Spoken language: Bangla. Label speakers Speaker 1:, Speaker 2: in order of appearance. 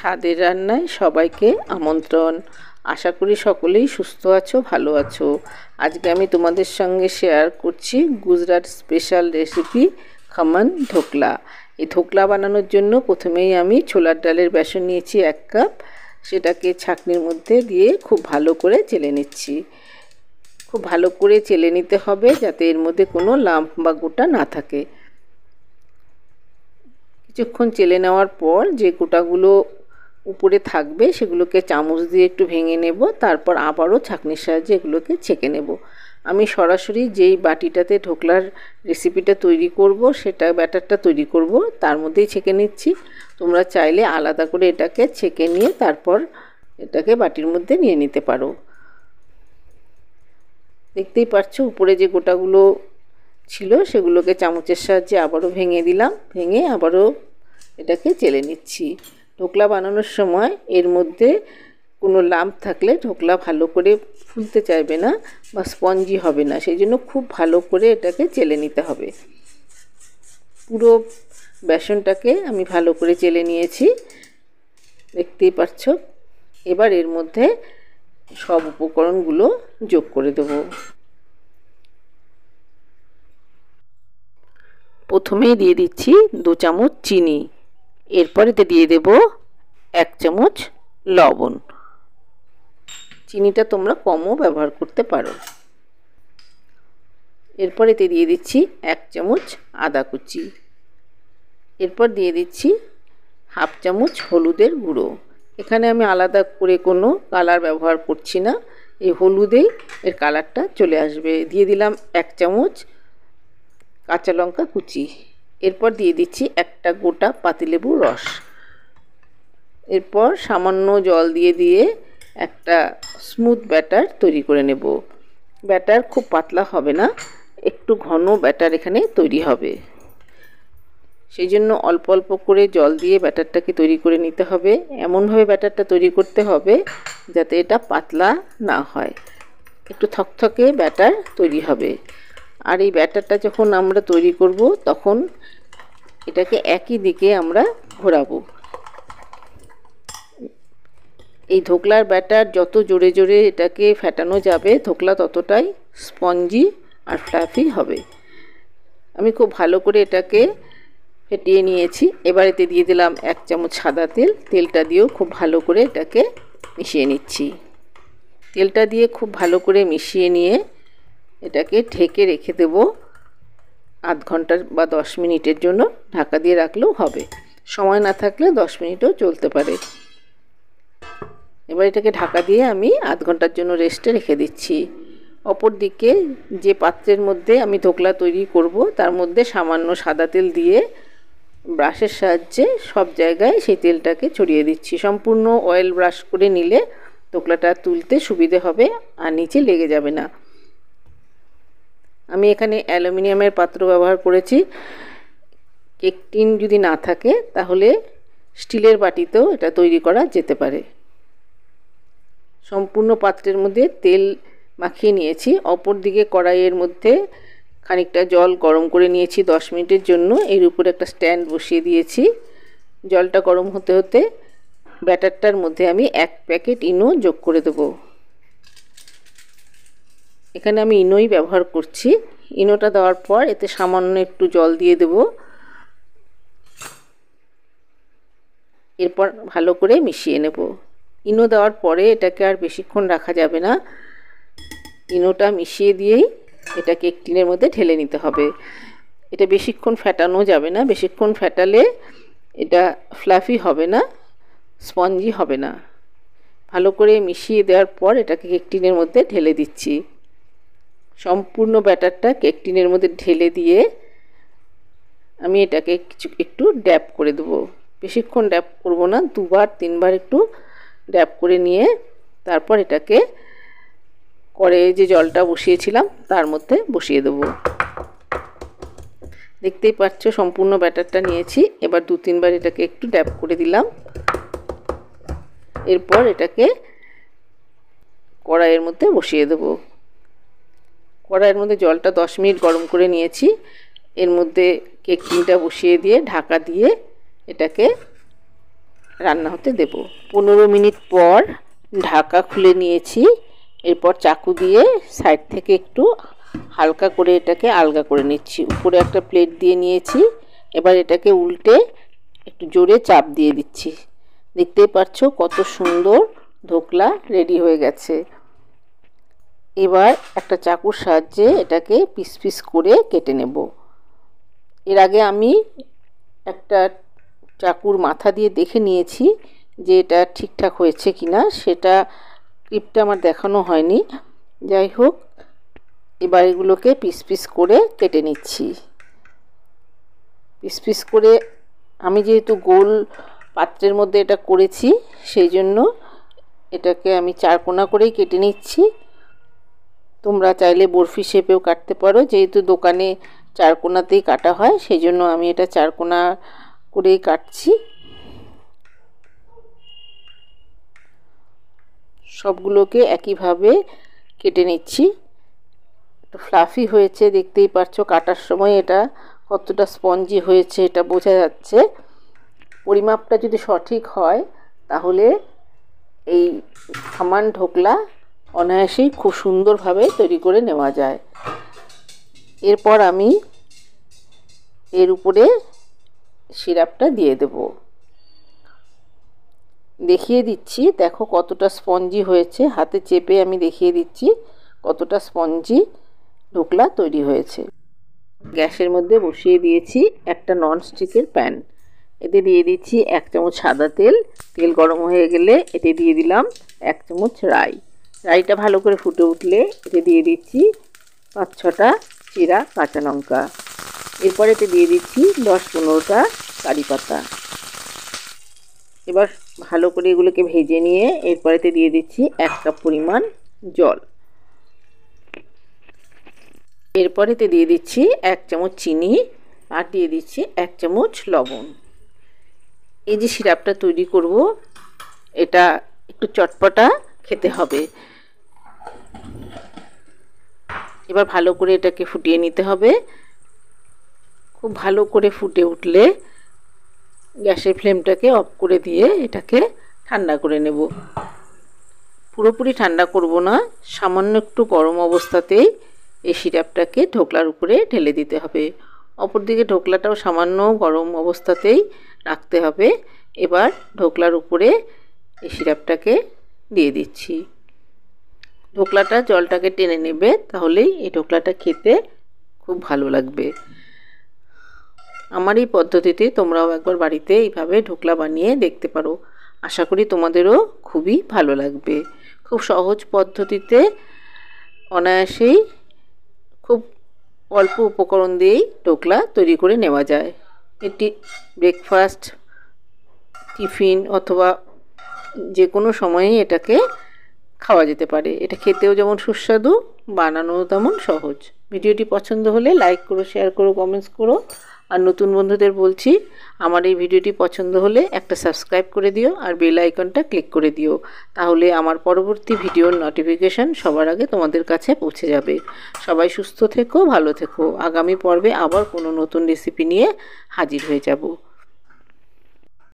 Speaker 1: স্বাদের রান্নায় সবাইকে আমন্ত্রণ আশা করি সকলেই সুস্থ আছো ভালো আছো আজকে আমি তোমাদের সঙ্গে শেয়ার করছি গুজরাট স্পেশাল রেসিপি খামান ধোকলা এই ধোকলা বানানোর জন্য প্রথমেই আমি ছোলার ডালের বেসন নিয়েছি এক কাপ সেটাকে ছাকনির মধ্যে দিয়ে খুব ভালো করে চেলে নিচ্ছি খুব ভালো করে চেলে নিতে হবে যাতে এর মধ্যে কোনো লাম্প বা গোটা না থাকে কিছুক্ষণ চেলে নেওয়ার পর যে গোটাগুলো উপরে থাকবে সেগুলোকে চামচ দিয়ে একটু ভেঙে নেব তারপর আবারও ছাঁকনির সাহায্যে এগুলোকে ছেঁকে নেব আমি সরাসরি যেই বাটিটাতে ঢোকলার রেসিপিটা তৈরি করব সেটা ব্যাটারটা তৈরি করব তার মধ্যেই ছেঁকে নিচ্ছি তোমরা চাইলে আলাদা করে এটাকে ছেঁকে নিয়ে তারপর এটাকে বাটির মধ্যে নিয়ে নিতে পারো দেখতেই পাচ্ছ উপরে যে গোটাগুলো ছিল সেগুলোকে চামচের সাহায্যে আবারও ভেঙে দিলাম ভেঙে আবারও এটাকে চেলে নিচ্ছি ঢোকলা বানানোর সময় এর মধ্যে কোনো লাম্প থাকলে ঢোকলা ভালো করে ফুলতে চাইবে না বা স্পঞ্জি হবে না সেই জন্য খুব ভালো করে এটাকে চেলে নিতে হবে পুরো বেসনটাকে আমি ভালো করে চেলে নিয়েছি দেখতেই পাচ্ছ এবার এর মধ্যে সব উপকরণগুলো যোগ করে দেব প্রথমেই দিয়ে দিচ্ছি দু চামচ চিনি এরপর এতে দিয়ে দেব এক চামচ লবণ চিনিটা তোমরা কমও ব্যবহার করতে পারো এরপর এতে দিয়ে দিচ্ছি এক চামচ আদা কুচি এরপর দিয়ে দিচ্ছি হাফ চামচ হলুদের গুঁড়ো এখানে আমি আলাদা করে কোনো কালার ব্যবহার করছি না এই হলুদেই এর কালারটা চলে আসবে দিয়ে দিলাম এক চামচ কাঁচা লঙ্কা কুচি এরপর দিয়ে দিচ্ছি একটা গোটা পাতিলেবুর রস এরপর সামান্য জল দিয়ে দিয়ে একটা স্মুথ ব্যাটার তৈরি করে নেব ব্যাটার খুব পাতলা হবে না একটু ঘন ব্যাটার এখানে তৈরি হবে সেই জন্য অল্প অল্প করে জল দিয়ে ব্যাটারটাকে তৈরি করে নিতে হবে এমনভাবে ব্যাটারটা তৈরি করতে হবে যাতে এটা পাতলা না হয় একটু থকথকে ব্যাটার তৈরি হবে আর এই ব্যাটারটা যখন আমরা তৈরি করব তখন এটাকে একই দিকে আমরা ঘোরাবো এই ধোকলার ব্যাটার যত জোরে জোরে এটাকে ফেটানো যাবে ধোকলা ততটাই স্পঞ্জি আর ফ্লাফি হবে আমি খুব ভালো করে এটাকে ফেটিয়ে নিয়েছি এবারেতে দিয়ে দিলাম এক চামচ সাদা তেল তেলটা দিয়েও খুব ভালো করে এটাকে মিশিয়ে নিচ্ছি তেলটা দিয়ে খুব ভালো করে মিশিয়ে নিয়ে এটাকে ঢেকে রেখে দেব আধ ঘন্টা বা দশ মিনিটের জন্য ঢাকা দিয়ে রাখলেও হবে সময় না থাকলে দশ মিনিটও চলতে পারে এবার এটাকে ঢাকা দিয়ে আমি আধ ঘন্টার জন্য রেস্টে রেখে দিচ্ছি অপর দিকে যে পাত্রের মধ্যে আমি ধোকলা তৈরি করব তার মধ্যে সামান্য সাদা তেল দিয়ে ব্রাশের সাহায্যে সব জায়গায় সেই তেলটাকে ছড়িয়ে দিচ্ছি সম্পূর্ণ অয়েল ব্রাশ করে নিলে ধোকলাটা তুলতে সুবিধে হবে আর নিচে লেগে যাবে না আমি এখানে অ্যালুমিনিয়ামের পাত্র ব্যবহার করেছি কেক টিন যদি না থাকে তাহলে স্টিলের বাটিতেও এটা তৈরি করা যেতে পারে সম্পূর্ণ পাত্রের মধ্যে তেল মাখিয়ে নিয়েছি অপর দিকে কড়াইয়ের মধ্যে খানিকটা জল গরম করে নিয়েছি দশ মিনিটের জন্য এর উপরে একটা স্ট্যান্ড বসিয়ে দিয়েছি জলটা গরম হতে হতে ব্যাটারটার মধ্যে আমি এক প্যাকেট ইনো যোগ করে দেবো এখানে আমি ইনোই ব্যবহার করছি ইনোটা দেওয়ার পর এতে সামান্য একটু জল দিয়ে দেব এরপর ভালো করে মিশিয়ে নেব ইনো দেওয়ার পরে এটাকে আর বেশিক্ষণ রাখা যাবে না ইনোটা মিশিয়ে দিয়েই এটাকে টিনের মধ্যে ঢেলে নিতে হবে এটা বেশিক্ষণ ফ্যাটানো যাবে না বেশিক্ষণ ফ্যাটালে এটা ফ্লাফি হবে না স্পঞ্জি হবে না ভালো করে মিশিয়ে দেওয়ার পর এটাকে কেক টিনের মধ্যে ঢেলে দিচ্ছি সম্পূর্ণ ব্যাটারটা কেক টিনের মধ্যে ঢেলে দিয়ে আমি এটাকে কিছু একটু ড্যাপ করে দেবো বেশিক্ষণ ড্যাপ করব না দুবার তিনবার একটু ড্যাপ করে নিয়ে তারপর এটাকে করে যে জলটা বসিয়েছিলাম তার মধ্যে বসিয়ে দেবো দেখতেই পাচ্ছ সম্পূর্ণ ব্যাটারটা নিয়েছি এবার দু তিনবার এটাকে একটু ড্যাপ করে দিলাম এরপর এটাকে কড়াইয়ের মধ্যে বসিয়ে দেবো কড়াইয়ের মধ্যে জলটা দশ মিনিট গরম করে নিয়েছি এর মধ্যে কেক বসিয়ে দিয়ে ঢাকা দিয়ে এটাকে রান্না হতে দেব পনেরো মিনিট পর ঢাকা খুলে নিয়েছি এরপর চাকু দিয়ে সাইড থেকে একটু হালকা করে এটাকে আলগা করে নিচ্ছি উপরে একটা প্লেট দিয়ে নিয়েছি এবার এটাকে উল্টে একটু জোরে চাপ দিয়ে দিচ্ছি দেখতেই পাচ্ছ কত সুন্দর ধোকলা রেডি হয়ে গেছে এবার একটা চাকুর সাহায্যে এটাকে পিস পিস করে কেটে নেব এর আগে আমি একটা চাকুর মাথা দিয়ে দেখে নিয়েছি যে এটা ঠিকঠাক হয়েছে কি না সেটা ক্লিপটা আমার দেখানো হয়নি যাই হোক এবার এগুলোকে পিস পিস করে কেটে নিচ্ছি পিস পিস করে আমি যেহেতু গোল পাত্রের মধ্যে এটা করেছি সেই জন্য এটাকে আমি চারকোনা করেই কেটে নিচ্ছি তোমরা চাইলে বরফি শেপেও কাটতে পারো যেহেতু দোকানে চারকোনাতেই কাটা হয় সেই জন্য আমি এটা চারকোনা করেই কাটছি সবগুলোকে একইভাবে কেটে নিচ্ছি ফ্লাফি হয়েছে দেখতেই পারছো কাটার সময় এটা কতটা স্পঞ্জি হয়েছে এটা বোঝা যাচ্ছে পরিমাপটা যদি সঠিক হয় তাহলে এই খামান ঢোকলা অনায়াসেই খুব সুন্দরভাবে তৈরি করে নেওয়া যায় এরপর আমি এর উপরে সিরাপটা দিয়ে দেব দেখিয়ে দিচ্ছি দেখো কতটা স্পঞ্জি হয়েছে হাতে চেপে আমি দেখিয়ে দিচ্ছি কতটা স্পঞ্জি ঢোকলা তৈরি হয়েছে গ্যাসের মধ্যে বসিয়ে দিয়েছি একটা ননস্টিকের প্যান এতে দিয়ে দিচ্ছি এক চামচ সাদা তেল তেল গরম হয়ে গেলে এতে দিয়ে দিলাম এক চামচ রাই রাইটা ভালো করে ফুটে উঠলে এতে দিয়ে দিচ্ছি পাঁচ ছটা চিরা কাঁচা লঙ্কা এরপর এতে দিয়ে দিচ্ছি দশ পনেরোটা কারি পাতা এবার ভালো করে এগুলোকে ভেজে নিয়ে এরপরেতে দিয়ে দিচ্ছি এক কাপ পরিমাণ জল এরপরেতে দিয়ে দিচ্ছি এক চামচ চিনি আর দিয়ে দিচ্ছি এক চামচ লবণ এই যে সিরাপটা তৈরি করব এটা একটু চটপটা খেতে হবে এবার ভালো করে এটাকে ফুটিয়ে নিতে হবে খুব ভালো করে ফুটে উঠলে গ্যাসের ফ্লেমটাকে অফ করে দিয়ে এটাকে ঠান্ডা করে নেব পুরোপুরি ঠান্ডা করব না সামান্য একটু গরম অবস্থাতেই এই সিরাপটাকে ঢোকলার উপরে ঢেলে দিতে হবে অপরদিকে ঢোকলাটাও সামান্য গরম অবস্থাতেই রাখতে হবে এবার ঢোকলার উপরে এই সিরাপটাকে দিয়ে দিচ্ছি ঢোকলাটা জলটাকে টেনে নেবে তাহলেই এই ঢোকলাটা খেতে খুব ভালো লাগবে আমার এই পদ্ধতিতে তোমরাও একবার বাড়িতে এইভাবে ঢোকলা বানিয়ে দেখতে পারো আশা করি তোমাদেরও খুবই ভালো লাগবে খুব সহজ পদ্ধতিতে অনায়াসেই খুব অল্প উপকরণ দিয়েই ঢোকলা তৈরি করে নেওয়া যায় এটি ব্রেকফাস্ট টিফিন অথবা যে কোনো সময়ে এটাকে খাওয়া যেতে পারে এটা খেতেও যেমন সুস্বাদু বানানোও তেমন সহজ ভিডিওটি পছন্দ হলে লাইক করো শেয়ার করো কমেন্টস করো আর নতুন বন্ধুদের বলছি আমার এই ভিডিওটি পছন্দ হলে একটা সাবস্ক্রাইব করে দিও আর বেল আইকনটা ক্লিক করে দিও তাহলে আমার পরবর্তী ভিডিওর নোটিফিকেশান সবার আগে তোমাদের কাছে পৌঁছে যাবে সবাই সুস্থ থেকো ভালো থেকো আগামী পর্বে আবার কোনো নতুন রেসিপি নিয়ে হাজির হয়ে যাবো